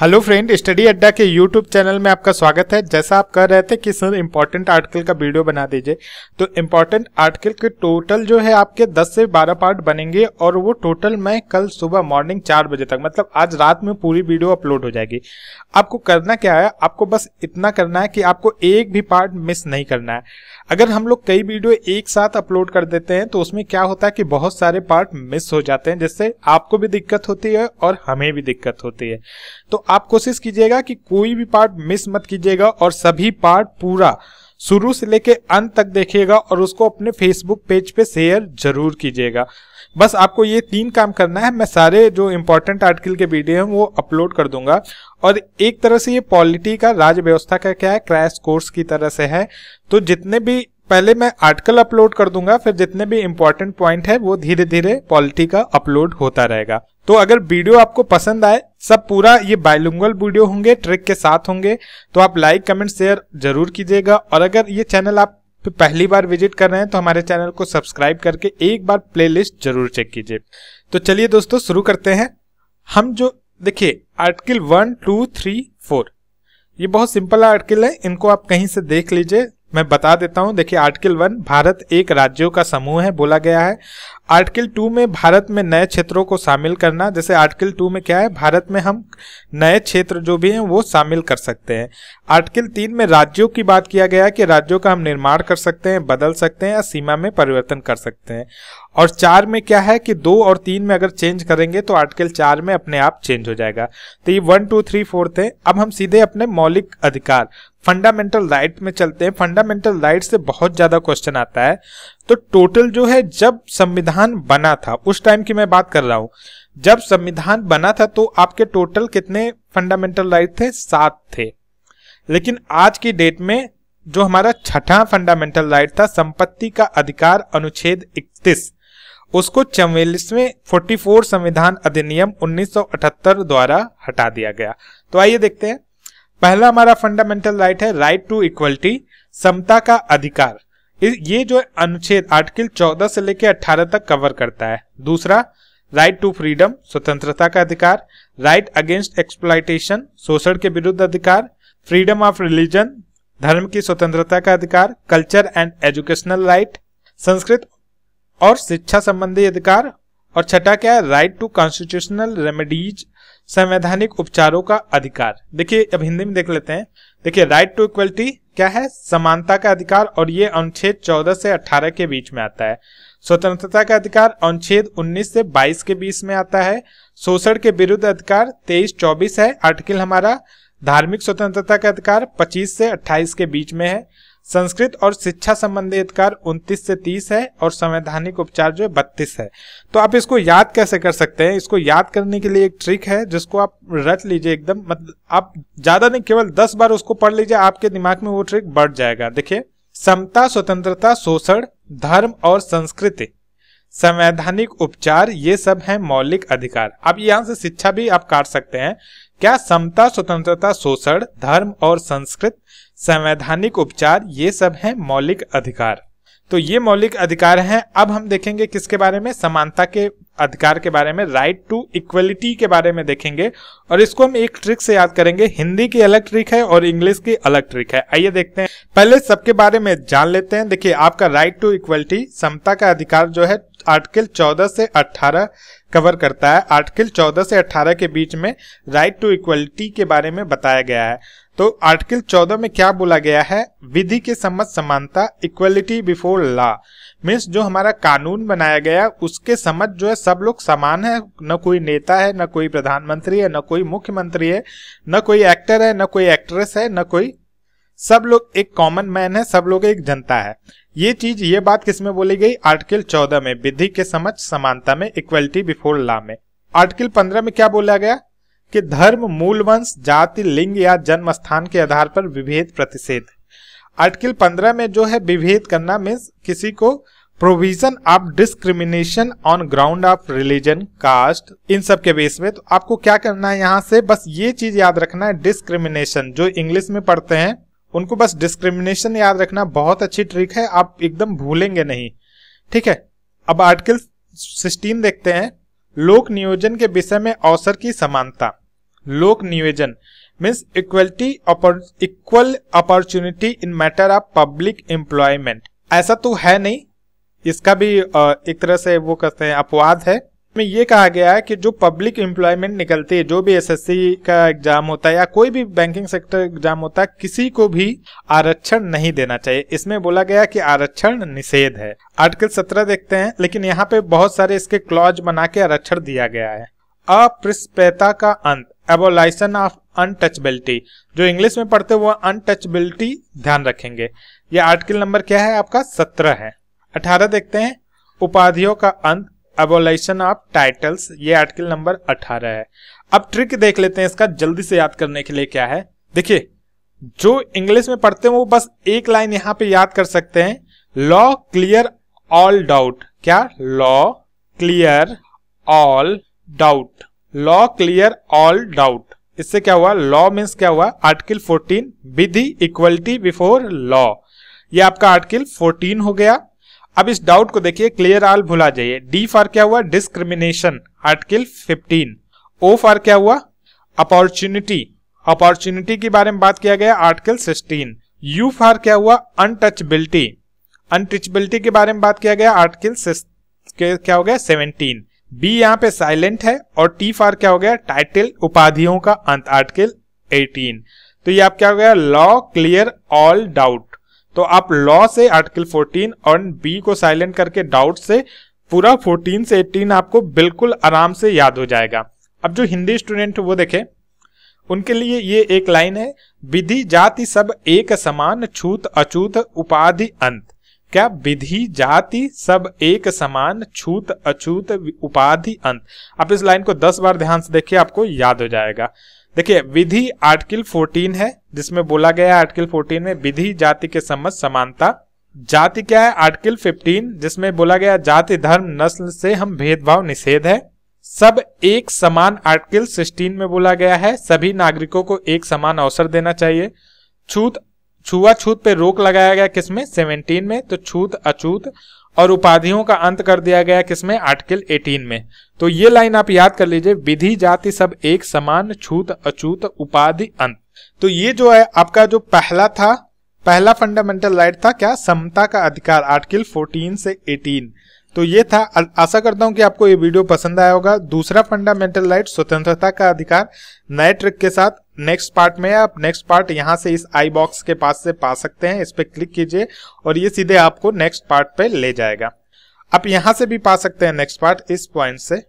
hello friend study अड्डा के YouTube channel में आपका स्वागत है जैसा आप कर रहे थे कि सर इम्पोर्टेंट आर्टिकल का वीडियो बना दीजिए तो इम्पोर्टेंट आर्टिकल के टोटल जो है आपके 10 से 12 पार्ट बनेंगे और वो टोटल मैं कल सुबह मॉर्निंग चार बजे तक मतलब आज रात में पूरी वीडियो अपलोड हो जाएगी आपको करना क्या है आपको बस इतना करना है कि आपको एक भी पार्ट मिस नहीं करना है अगर हम लोग कई वीडियो एक साथ अपलोड कर देते हैं तो उसमें क्या होता है कि बहुत सारे पार्ट मिस हो जाते हैं जिससे आपको भी दिक्कत होती है और हमें भी दिक्कत होती है तो आप कोशिश कीजिएगा कि कोई भी पार्ट मिस मत कीजिएगा और सभी पार्ट पूरा शुरू से लेके अंत तक देखिएगा और उसको अपने फेसबुक पेज पे शेयर जरूर कीजिएगा बस आपको ये तीन काम करना है मैं सारे जो इम्पोर्टेंट आर्टिकल के वीडियो हैं वो अपलोड कर दूंगा और एक तरह से ये पॉलिटी का राज्य व्यवस्था का क्या है क्रैश कोर्स की तरह से है तो जितने भी पहले मैं आर्टिकल अपलोड कर दूंगा फिर जितने भी इम्पोर्टेंट पॉइंट है वो धीरे धीरे पॉलिटी का अपलोड होता रहेगा तो अगर वीडियो आपको पसंद आए सब पूरा ये बायलुंगल वीडियो होंगे ट्रिक के साथ होंगे तो आप लाइक कमेंट शेयर जरूर कीजिएगा और अगर ये चैनल आप पहली बार विजिट कर रहे हैं तो हमारे चैनल को सब्सक्राइब करके एक बार प्लेलिस्ट जरूर चेक कीजिए तो चलिए दोस्तों शुरू करते हैं हम जो देखिए article one two three four ये बहुत सिंपल आर्टिकल है इनको आप कहीं से देख लीजिए मैं बता देता हूं देखिए आर्टिकल वन भारत एक राज्यों का समूह है बोला गया है आर्टिकल टू में भारत में नए क्षेत्रों को शामिल करना जैसे आर्टिकल टू में क्या है भारत में हम नए क्षेत्र जो भी हैं वो शामिल कर सकते हैं आर्टिकल तीन में राज्यों की बात किया गया है कि राज्यों का हम निर्माण कर सकते हैं बदल सकते हैं या सीमा में परिवर्तन कर सकते हैं और चार में क्या है कि दो और तीन में अगर चेंज करेंगे तो आर्टिकल चार में अपने आप चेंज हो जाएगा तो ये वन टू थ्री फोर थे अब हम सीधे अपने मौलिक अधिकार फंडामेंटल राइट right में चलते हैं फंडामेंटल राइट right से बहुत ज्यादा क्वेश्चन आता है तो टोटल जो है जब संविधान बना था उस टाइम की मैं बात कर रहा हूं जब संविधान बना था तो आपके टोटल कितने फंडामेंटल राइट right थे सात थे लेकिन आज की डेट में जो हमारा छठा फंडामेंटल राइट था संपत्ति का अधिकार अनुच्छेद इकतीस उसको चौवालीसवें 44 संविधान अधिनियम 1978 द्वारा हटा दिया गया तो आइए देखते हैं पहला हमारा फंडामेंटल राइट है राइट टू इक्वलिटी समता का अधिकार ये जो अनुच्छेद आर्टिकल 14 से लेकर 18 तक कवर करता है दूसरा राइट टू फ्रीडम स्वतंत्रता का अधिकार राइट अगेंस्ट एक्सप्लाइटेशन शोषण के विरुद्ध अधिकार फ्रीडम ऑफ रिलीजन धर्म की स्वतंत्रता का अधिकार कल्चर एंड एजुकेशनल राइट संस्कृत और शिक्षा संबंधी अधिकार और छठा क्या है राइट टू कॉन्स्टिट्यूशनल रेमेडीज संवैधानिक उपचारों का अधिकार देखिए अब हिंदी में देख लेते हैं देखिए राइट टू इक्वलिटी क्या है समानता का अधिकार और ये अनुच्छेद 14 से 18 के बीच में आता है स्वतंत्रता का अधिकार अनुच्छेद 19 से 22 के बीच में आता है शोषण के विरुद्ध अधिकार 23-24 है आर्टिकल हमारा धार्मिक स्वतंत्रता का अधिकार 25 से 28 के बीच में है संस्कृत और शिक्षा संबंधी अधिकार 29 से 30 है और संवैधानिक उपचार जो है बत्तीस है तो आप इसको याद कैसे कर सकते हैं इसको याद करने के लिए एक ट्रिक है जिसको आप रट लीजिए एकदम मतलब आप ज्यादा नहीं केवल 10 बार उसको पढ़ लीजिए आपके दिमाग में वो ट्रिक बढ़ जाएगा देखिए समता स्वतंत्रता शोषण धर्म और संस्कृति संवैधानिक उपचार ये सब है मौलिक अधिकार अब यहाँ से शिक्षा भी आप काट सकते हैं क्या समता स्वतंत्रता शोषण धर्म और संस्कृत संवैधानिक उपचार ये सब है मौलिक अधिकार तो ये मौलिक अधिकार हैं अब हम देखेंगे किसके बारे में समानता के अधिकार के बारे में राइट टू इक्वलिटी के बारे में देखेंगे और इसको हम एक ट्रिक से याद करेंगे हिंदी की अलग ट्रिक है और इंग्लिश की अलग ट्रिक है आइए देखते हैं पहले सबके बारे में जान लेते हैं देखिए आपका राइट टू इक्वलिटी समता का अधिकार जो है आर्टिकल 14 से 18 कवर करता है आर्टिकल 14 से 18 के बीच में राइट टू इक्वलिटी के बारे में बताया गया है तो आर्टिकल 14 में क्या बोला गया है विधि के सम्मत समानता इक्वलिटी बिफोर लॉ मीन्स जो हमारा कानून बनाया गया उसके समझ जो है सब लोग समान है न कोई नेता है न कोई प्रधानमंत्री है न कोई मुख्यमंत्री है न कोई एक्टर है न कोई एक्ट्रेस है न कोई सब लोग एक कॉमन मैन है सब लोग एक जनता है ये चीज ये बात किसमें बोली गई आर्टिकल चौदह में विधि के समझ समानता में इक्वलिटी बिफोर लॉ में आर्टिकल पंद्रह में क्या बोला गया कि धर्म मूल वंश जाति लिंग या जन्म स्थान के आधार पर विभेद प्रतिषेध आर्टिकल पंद्रह में जो है विभेद करना मीन्स किसी को provision of discrimination on ground of religion caste इन सब के बेस में तो आपको क्या करना है यहाँ से बस ये चीज याद रखना है डिस्क्रिमिनेशन जो इंग्लिश में पढ़ते हैं उनको बस डिस्क्रिमिनेशन याद रखना बहुत अच्छी ट्रिक है आप एकदम भूलेंगे नहीं ठीक है अब आर्टिकल सिक्सटीन देखते हैं लोक नियोजन के विषय में अवसर की समानता लोक नियोजन means equality equal opportunity in matter of public employment ऐसा तो है नहीं इसका भी एक तरह से वो कहते हैं अपवाद है में ये कहा गया है कि जो पब्लिक एम्प्लॉयमेंट निकलती है जो भी एस का एग्जाम होता है या कोई भी बैंकिंग सेक्टर एग्जाम होता है किसी को भी आरक्षण नहीं देना चाहिए इसमें बोला गया कि आरक्षण निषेध है आर्टिकल सत्रह देखते हैं लेकिन यहाँ पे बहुत सारे इसके क्लॉज बना के आरक्षण दिया गया है अप्रिस्पैता का अंत एबोलाइसन ऑफ अनटचबिलिटी जो इंग्लिश में पढ़ते वो अनटचबिलिटी ध्यान रखेंगे ये आर्टिकल नंबर क्या है आपका सत्रह है अठारह देखते हैं उपाधियों का अंत एबोलेशन ऑफ टाइटल्स ये आर्टिकल नंबर 18 है अब ट्रिक देख लेते हैं इसका जल्दी से याद करने के लिए क्या है देखिए जो इंग्लिश में पढ़ते हैं वो बस एक लाइन यहाँ पे याद कर सकते हैं लॉ क्लियर ऑल डाउट क्या law clear all doubt law clear all doubt इससे क्या हुआ लॉ मीन्स क्या हुआ आर्टिकल फोर्टीन विधि इक्वलिटी बिफोर लॉ ये आपका आर्टिकल 14 हो गया अब इस डाउट को देखिए क्लियर आल भुला जाइए डी फॉर क्या हुआ डिस्क्रिमिनेशन आर्टिकल 15 ओ फॉर क्या हुआ अपॉर्चुनिटी अपॉर्चुनिटी के बारे में बात किया गया आर्टिकल 16 यू फॉर क्या हुआ अनटचबिलिटी अनटचबिलिटी के बारे में बात किया गया आर्टिकल क्या हो गया सेवनटीन बी यहाँ पे साइलेंट है और टी फॉर क्या हो गया टाइटल उपाधियों का अंत आर्टिकल 18 तो ये आप क्या हो गया लॉ क्लियर ऑल डाउट तो आप लॉ से आर्टिकल 14 और बी को साइलेंट करके डाउट से पूरा 14 से 18 आपको बिल्कुल आराम से याद हो जाएगा अब जो हिंदी स्टूडेंट वो देखे उनके लिए ये एक लाइन है विधि जाति सब एक समान छूत अछूत उपाधि अंत क्या विधि जाति सब एक समान छूत अछूत उपाधि अंत आप इस लाइन को दस बार ध्यान से देखिए आपको याद हो जाएगा देखिए विधि आर्टिकल 14 है जिसमें बोला गया है आर्टिकल 14 में विधि जाति के सम्मत समानता जाति क्या है आर्टिकल 15 जिसमें बोला गया जाति धर्म नस्ल से हम भेदभाव निषेध है सब एक समान आर्टिकल 16 में बोला गया है सभी नागरिकों को एक समान अवसर देना चाहिए छूत छुआछूत पे रोक लगाया गया किसमें सेवनटीन में तो छूत अछूत और उपाधियों का अंत कर दिया गया किसमें आर्टिकल 18 में तो ये लाइन आप याद कर लीजिए विधि जाति सब एक समान छूत अछूत उपाधि अंत तो ये जो है आपका जो पहला था पहला फंडामेंटल राइट था क्या समता का अधिकार आर्टिकल 14 से 18 तो ये था आशा करता हूं कि आपको ये वीडियो पसंद आया होगा दूसरा फंडामेंटल राइट स्वतंत्रता का अधिकार नए ट्रिक के साथ नेक्स्ट पार्ट में आप नेक्स्ट पार्ट यहाँ से इस आई बॉक्स के पास से पा सकते हैं इस पर क्लिक कीजिए और ये सीधे आपको नेक्स्ट पार्ट पे ले जाएगा आप यहाँ से भी पा सकते हैं नेक्स्ट पार्ट इस पॉइंट से